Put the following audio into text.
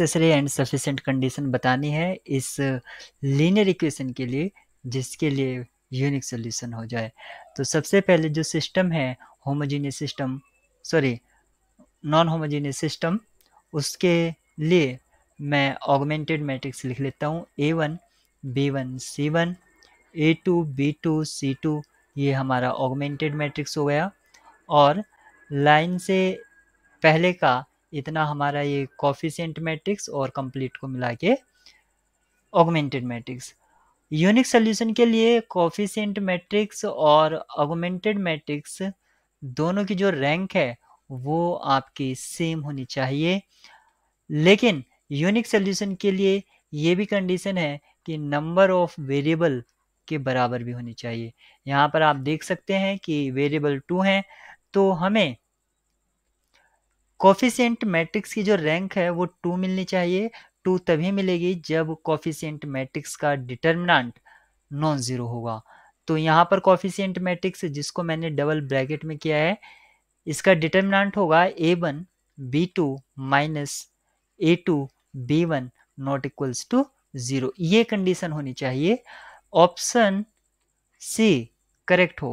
necessary and sufficient condition बतानी है इस लीनियर इक्वेशन के लिए जिसके लिए यूनिक सोल्यूशन हो जाए तो सबसे पहले जो सिस्टम है homogeneous system sorry non homogeneous system उसके लिए मैं ऑगमेंटेड मैट्रिक्स लिख लेता हूँ A one B one C one A two B two C two ये हमारा ऑगमेंटेड मैट्रिक्स हो गया और लाइन से पहले का इतना हमारा ये कॉफिशेंट मैट्रिक्स और कंप्लीट को मिला के ऑगमेंटेड मैट्रिक्स यूनिक सोल्यूशन के लिए कॉफिशेंट मैट्रिक्स और ऑगमेंटेड मैट्रिक्स दोनों की जो रैंक है वो आपकी सेम होनी चाहिए लेकिन यूनिक सोल्यूशन के लिए ये भी कंडीशन है कि नंबर ऑफ वेरिएबल के बराबर भी होनी चाहिए यहाँ पर आप देख सकते हैं कि वेरिएबल टू हैं तो हमें कॉफिशेंट मैट्रिक्स की जो रैंक है वो टू मिलनी चाहिए टू तभी मिलेगी जब कॉफिशेंट मैट्रिक्स का डिटर्मिनांट नॉन ज़ीरो होगा तो यहाँ पर कॉफिशेंट मैट्रिक्स जिसको मैंने डबल ब्रैकेट में किया है इसका डिटर्मिनाट होगा A one B two minus A two B one not equals to zero ये कंडीशन होनी चाहिए ऑप्शन सी करेक्ट हो